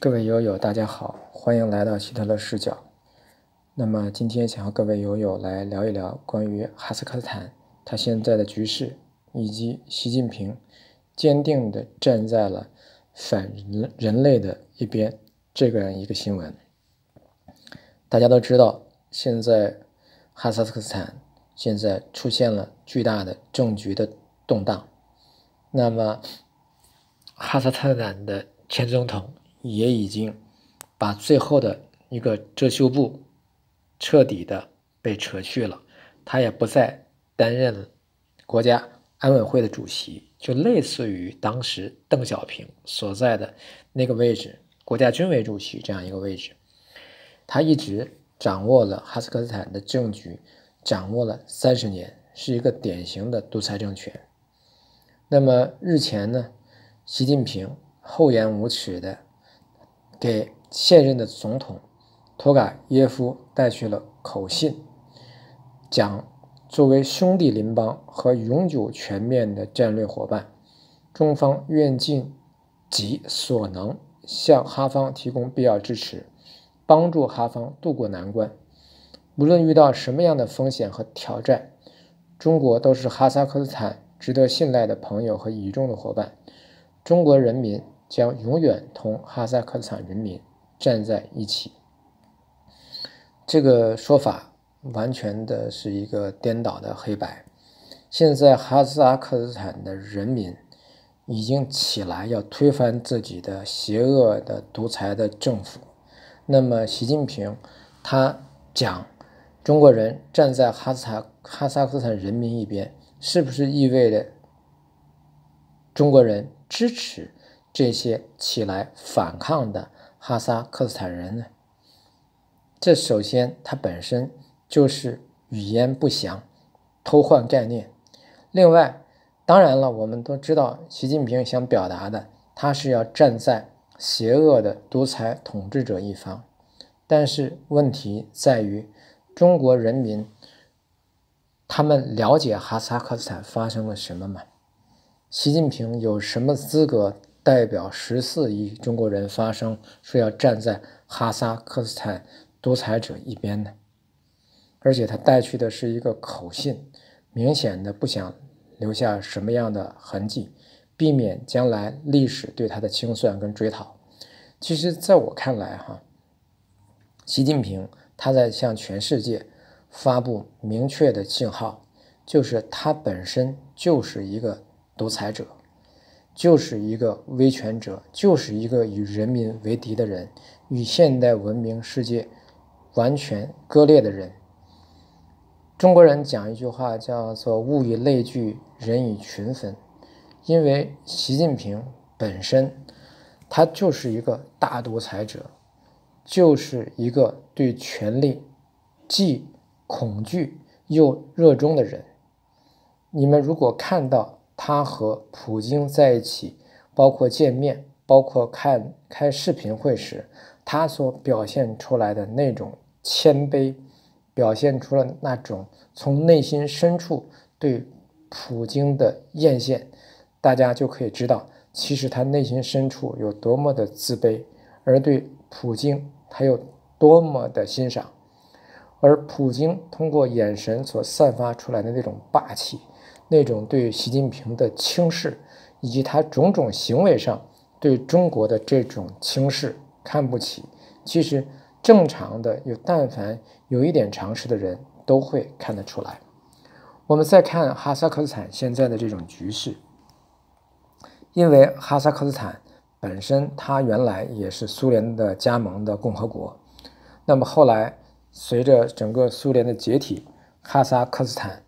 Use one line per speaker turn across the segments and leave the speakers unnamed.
各位友友，大家好，欢迎来到希特勒视角。那么今天想和各位友友来聊一聊关于哈萨克斯坦它现在的局势，以及习近平坚定的站在了反人人类的一边这个一个新闻。大家都知道，现在哈萨克斯坦现在出现了巨大的政局的动荡。那么哈萨克斯坦的前总统。也已经把最后的一个遮羞布彻底的被扯去了，他也不再担任国家安委会的主席，就类似于当时邓小平所在的那个位置，国家军委主席这样一个位置。他一直掌握了哈萨克斯坦的政局，掌握了三十年，是一个典型的独裁政权。那么日前呢，习近平厚颜无耻的。给现任的总统托卡耶夫带去了口信，讲作为兄弟邻邦和永久全面的战略伙伴，中方愿尽己所能向哈方提供必要支持，帮助哈方渡过难关。无论遇到什么样的风险和挑战，中国都是哈萨克斯坦值得信赖的朋友和倚重的伙伴。中国人民。将永远同哈萨克斯坦人民站在一起，这个说法完全的是一个颠倒的黑白。现在哈萨克斯坦的人民已经起来要推翻自己的邪恶的独裁的政府，那么习近平他讲中国人站在哈萨哈萨克斯坦人民一边，是不是意味着中国人支持？这些起来反抗的哈萨克斯坦人呢？这首先他本身就是语言不详、偷换概念。另外，当然了，我们都知道习近平想表达的，他是要站在邪恶的独裁统治者一方。但是问题在于，中国人民他们了解哈萨克斯坦发生了什么吗？习近平有什么资格？代表十四亿中国人发声，说要站在哈萨克斯坦独裁者一边的，而且他带去的是一个口信，明显的不想留下什么样的痕迹，避免将来历史对他的清算跟追讨。其实，在我看来，哈，习近平他在向全世界发布明确的信号，就是他本身就是一个独裁者。就是一个威权者，就是一个与人民为敌的人，与现代文明世界完全割裂的人。中国人讲一句话叫做“物以类聚，人以群分”，因为习近平本身，他就是一个大独裁者，就是一个对权力既恐惧又热衷的人。你们如果看到，他和普京在一起，包括见面，包括看开视频会时，他所表现出来的那种谦卑，表现出了那种从内心深处对普京的艳羡，大家就可以知道，其实他内心深处有多么的自卑，而对普京他有多么的欣赏，而普京通过眼神所散发出来的那种霸气。那种对习近平的轻视，以及他种种行为上对中国的这种轻视、看不起，其实正常的有但凡有一点常识的人都会看得出来。我们再看哈萨克斯坦现在的这种局势，因为哈萨克斯坦本身它原来也是苏联的加盟的共和国，那么后来随着整个苏联的解体，哈萨克斯坦。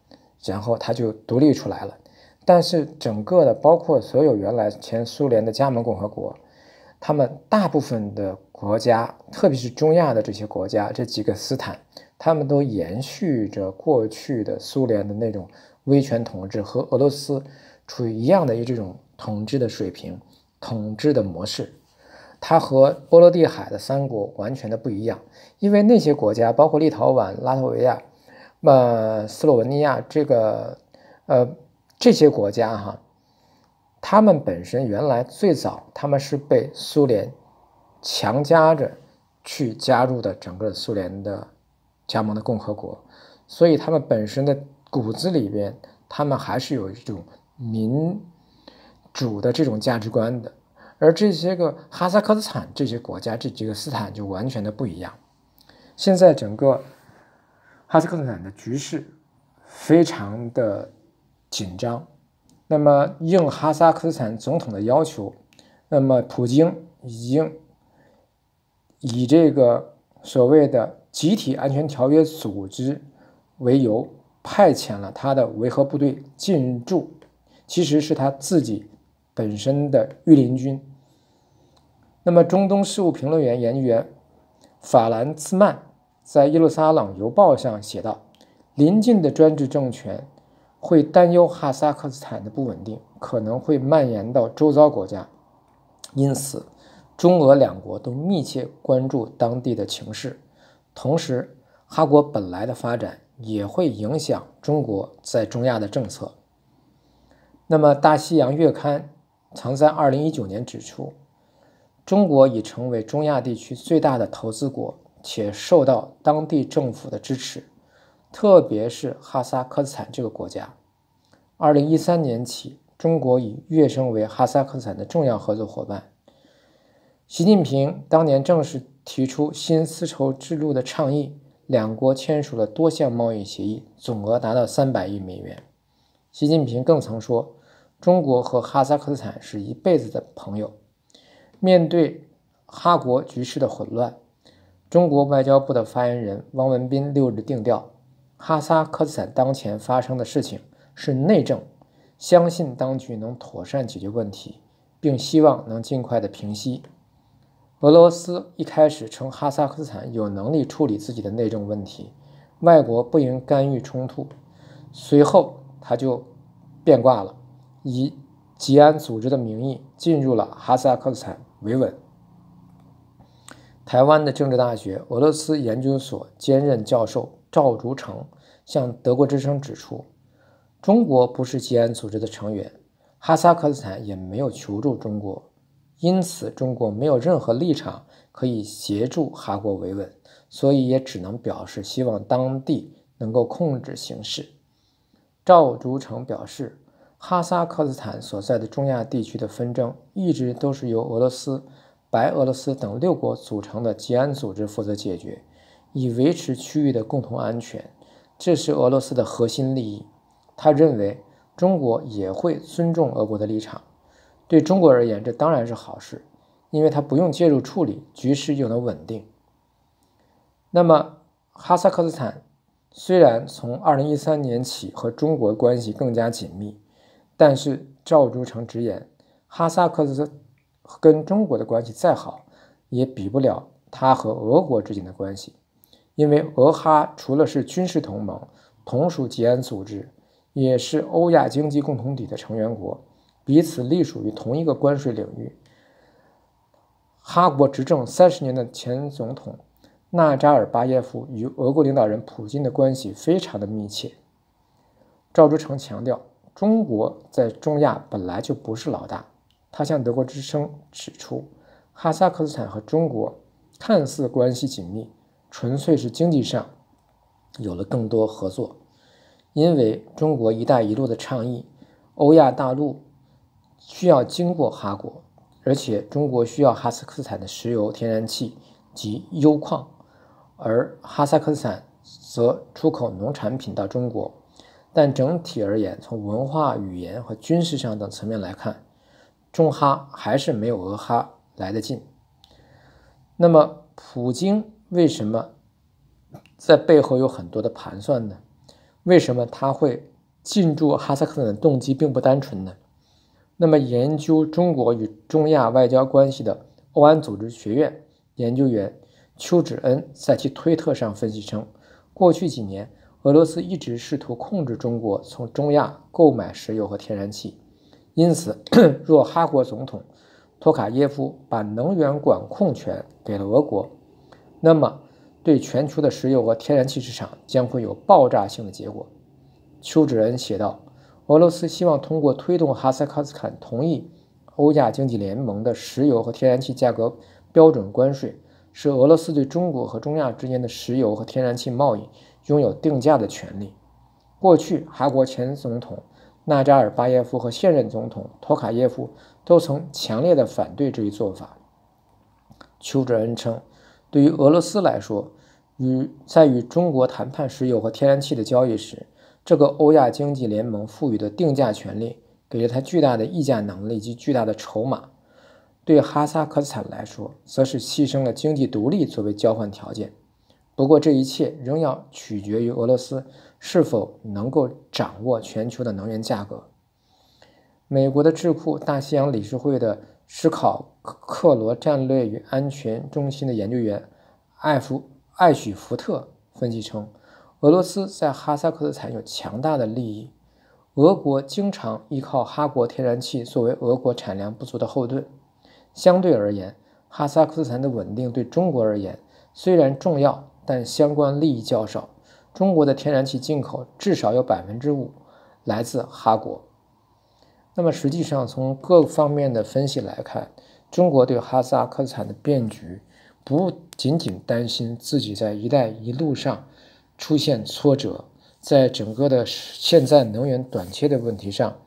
然后它就独立出来了，但是整个的包括所有原来前苏联的加盟共和国，他们大部分的国家，特别是中亚的这些国家，这几个斯坦，他们都延续着过去的苏联的那种威权统治和俄罗斯处于一样的这种统治的水平、统治的模式。它和波罗的海的三国完全的不一样，因为那些国家包括立陶宛、拉脱维亚。那么斯洛文尼亚这个，呃，这些国家哈，他们本身原来最早他们是被苏联强加着去加入的整个苏联的加盟的共和国，所以他们本身的骨子里边，他们还是有一种民主的这种价值观的。而这些个哈萨克斯坦这些国家这几个斯坦就完全的不一样，现在整个。哈萨克斯坦的局势非常的紧张。那么，应哈萨克斯坦总统的要求，那么普京已经以这个所谓的集体安全条约组织为由，派遣了他的维和部队进驻，其实是他自己本身的御林军。那么，中东事务评论员研究员法兰兹曼。在《耶路撒冷邮报》上写道：“临近的专制政权会担忧哈萨克斯坦的不稳定可能会蔓延到周遭国家，因此，中俄两国都密切关注当地的情势。同时，哈国本来的发展也会影响中国在中亚的政策。”那么，《大西洋月刊》曾在2019年指出，中国已成为中亚地区最大的投资国。且受到当地政府的支持，特别是哈萨克斯坦这个国家。二零一三年起，中国已跃升为哈萨克斯坦的重要合作伙伴。习近平当年正式提出“新丝绸之路”的倡议，两国签署了多项贸易协议，总额达到三百亿美元。习近平更曾说：“中国和哈萨克斯坦是一辈子的朋友。”面对哈国局势的混乱，中国外交部的发言人汪文斌六日定调，哈萨克斯坦当前发生的事情是内政，相信当局能妥善解决问题，并希望能尽快的平息。俄罗斯一开始称哈萨克斯坦有能力处理自己的内政问题，外国不应干预冲突，随后他就变卦了，以吉安组织的名义进入了哈萨克斯坦维稳。台湾的政治大学俄罗斯研究所兼任教授赵竹成向德国之声指出，中国不是吉安组织的成员，哈萨克斯坦也没有求助中国，因此中国没有任何立场可以协助哈国维稳，所以也只能表示希望当地能够控制形势。赵竹成表示，哈萨克斯坦所在的中亚地区的纷争一直都是由俄罗斯。白俄罗斯等六国组成的吉安组织负责解决，以维持区域的共同安全。这是俄罗斯的核心利益。他认为中国也会尊重俄国的立场。对中国而言，这当然是好事，因为他不用介入处理，局势就能稳定。那么哈萨克斯坦虽然从二零一三年起和中国关系更加紧密，但是赵竹成直言，哈萨克斯坦。跟中国的关系再好，也比不了他和俄国之间的关系，因为俄哈除了是军事同盟，同属吉安组织，也是欧亚经济共同体的成员国，彼此隶属于同一个关税领域。哈国执政三十年的前总统纳扎尔巴耶夫与俄国领导人普京的关系非常的密切。赵志成强调，中国在中亚本来就不是老大。他向德国之声指出，哈萨克斯坦和中国看似关系紧密，纯粹是经济上有了更多合作。因为中国“一带一路”的倡议，欧亚大陆需要经过哈国，而且中国需要哈萨克斯坦的石油、天然气及铀矿，而哈萨克斯坦则出口农产品到中国。但整体而言，从文化、语言和军事上等层面来看，中哈还是没有俄哈来得近。那么，普京为什么在背后有很多的盘算呢？为什么他会进驻哈萨克斯坦的动机并不单纯呢？那么，研究中国与中亚外交关系的欧安组织学院研究员邱志恩在其推特上分析称，过去几年，俄罗斯一直试图控制中国从中亚购买石油和天然气。因此，若哈国总统托卡耶夫把能源管控权给了俄国，那么对全球的石油和天然气市场将会有爆炸性的结果。丘吉恩写道：“俄罗斯希望通过推动哈萨克斯坦同意欧亚经济联盟的石油和天然气价格标准关税，使俄罗斯对中国和中亚之间的石油和天然气贸易拥有定价的权利。过去，哈国前总统。”纳扎尔巴耶夫和现任总统托卡耶夫都曾强烈的反对这一做法。丘泽恩称，对于俄罗斯来说，与在与中国谈判石油和天然气的交易时，这个欧亚经济联盟赋予的定价权利，给了他巨大的议价能力及巨大的筹码；对哈萨克斯坦来说，则是牺牲了经济独立作为交换条件。不过，这一切仍要取决于俄罗斯。是否能够掌握全球的能源价格？美国的智库大西洋理事会的史考克罗战略与安全中心的研究员艾弗艾许福特分析称，俄罗斯在哈萨克斯坦有强大的利益。俄国经常依靠哈国天然气作为俄国产量不足的后盾。相对而言，哈萨克斯坦的稳定对中国而言虽然重要，但相关利益较少。中国的天然气进口至少有百分之五来自哈国。那么，实际上从各方面的分析来看，中国对哈萨克斯坦的变局，不仅仅担心自己在“一带一路”上出现挫折，在整个的现在能源短缺的问题上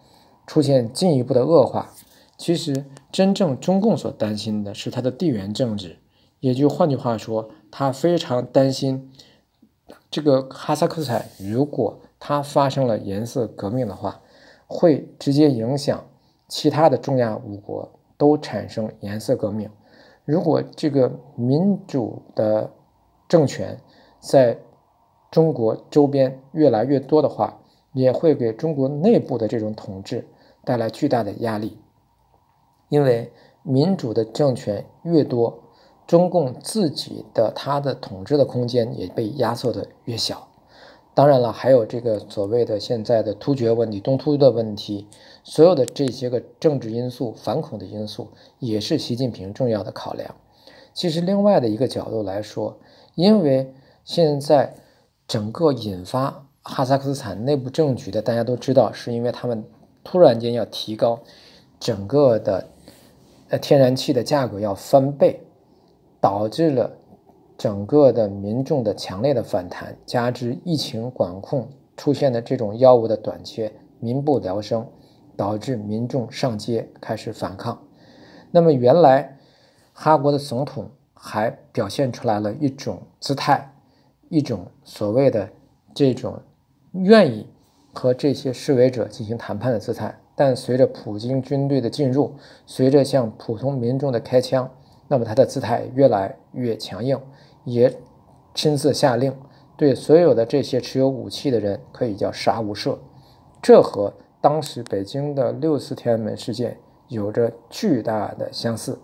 出现进一步的恶化。其实，真正中共所担心的是它的地缘政治，也就换句话说，他非常担心。这个哈萨克斯坦如果它发生了颜色革命的话，会直接影响其他的中亚五国都产生颜色革命。如果这个民主的政权在中国周边越来越多的话，也会给中国内部的这种统治带来巨大的压力，因为民主的政权越多。中共自己的他的统治的空间也被压缩的越小，当然了，还有这个所谓的现在的突厥问题、东突的问题，所有的这些个政治因素、反恐的因素，也是习近平重要的考量。其实，另外的一个角度来说，因为现在整个引发哈萨克斯坦内部政局的，大家都知道，是因为他们突然间要提高整个的呃天然气的价格要翻倍。导致了整个的民众的强烈的反弹，加之疫情管控出现的这种药物的短缺，民不聊生，导致民众上街开始反抗。那么，原来哈国的总统还表现出来了一种姿态，一种所谓的这种愿意和这些示威者进行谈判的姿态。但随着普京军队的进入，随着向普通民众的开枪。那么他的姿态越来越强硬，也亲自下令对所有的这些持有武器的人可以叫杀无赦。这和当时北京的六四天安门事件有着巨大的相似。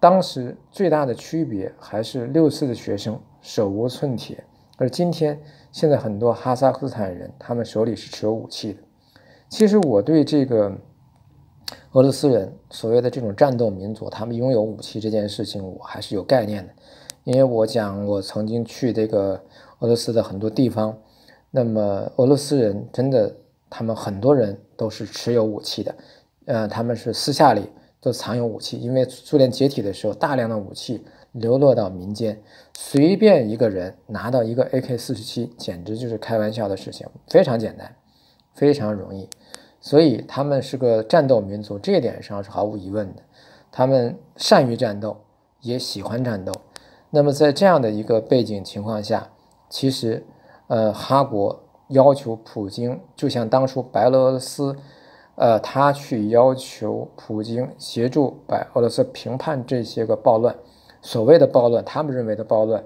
当时最大的区别还是六四的学生手无寸铁，而今天现在很多哈萨克斯坦人他们手里是持有武器的。其实我对这个。俄罗斯人所谓的这种战斗民族，他们拥有武器这件事情，我还是有概念的，因为我讲我曾经去这个俄罗斯的很多地方，那么俄罗斯人真的，他们很多人都是持有武器的，呃，他们是私下里都藏有武器，因为苏联解体的时候，大量的武器流落到民间，随便一个人拿到一个 AK-47，简直就是开玩笑的事情，非常简单，非常容易。所以他们是个战斗民族，这一点上是毫无疑问的。他们善于战斗，也喜欢战斗。那么在这样的一个背景情况下，其实，呃，哈国要求普京，就像当初白俄罗斯，呃，他去要求普京协助白俄罗斯评判这些个暴乱，所谓的暴乱，他们认为的暴乱，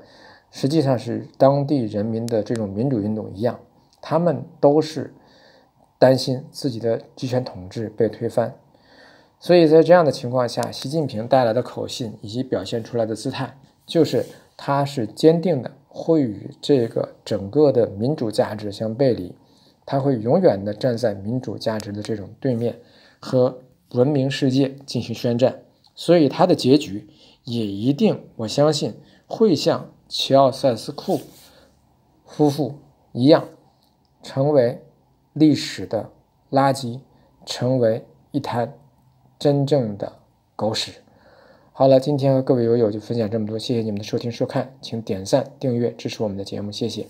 实际上是当地人民的这种民主运动一样，他们都是。担心自己的集权统治被推翻，所以在这样的情况下，习近平带来的口信以及表现出来的姿态，就是他是坚定的，会与这个整个的民主价值相背离，他会永远的站在民主价值的这种对面，和文明世界进行宣战，所以他的结局也一定，我相信会像齐奥塞斯库夫妇一样，成为。历史的垃圾成为一滩真正的狗屎。好了，今天和各位友友就分享这么多，谢谢你们的收听收看，请点赞订阅支持我们的节目，谢谢。